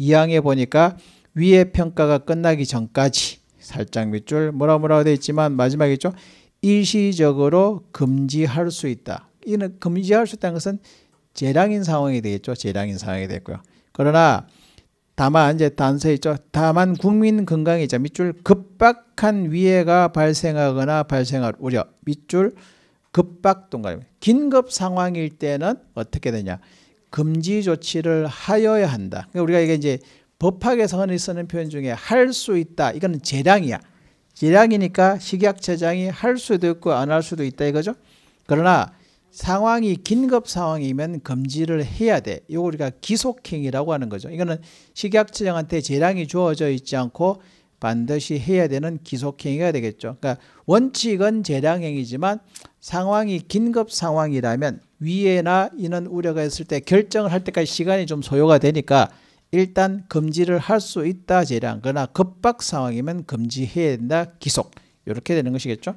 2항에 보니까 위의 평가가 끝나기 전까지 살짝 밑줄 뭐라 뭐라 돼 있지만 마지막에 있죠. 일시적으로 금지할 수 있다. 이는 금지할 수 있다는 것은 재량인 상황이 되겠죠. 재량인 상황이 되고요 그러나 다만 이제 단서 있죠. 다만 국민 건강이 있죠. 밑줄 급박한 위해가 발생하거나 발생할 우려. 밑줄 급박 동감입니 긴급 상황일 때는 어떻게 되냐? 금지 조치를 하여야 한다. 그러니까 우리가 이게 이제 법학에서 흔히 쓰는 표현 중에 할 수 있다. 이거는 재량이야. 재량이니까 식약처장이 할 수도 있고 안 할 수도 있다 이거죠. 그러나 상황이 긴급 상황이면 금지를 해야 돼. 이거 우리가 기속행위라고 하는 거죠. 이거는 식약처장한테 재량이 주어져 있지 않고 반드시 해야 되는 기속행위가 되겠죠. 그러니까 원칙은 재량행위지만 상황이 긴급 상황이라면 위에나 이런 우려가 있을 때 결정을 할 때까지 시간이 좀 소요가 되니까 일단 금지를 할 수 있다 제량 그러나 급박 상황이면 금지해야 된다 기속 이렇게 되는 것이겠죠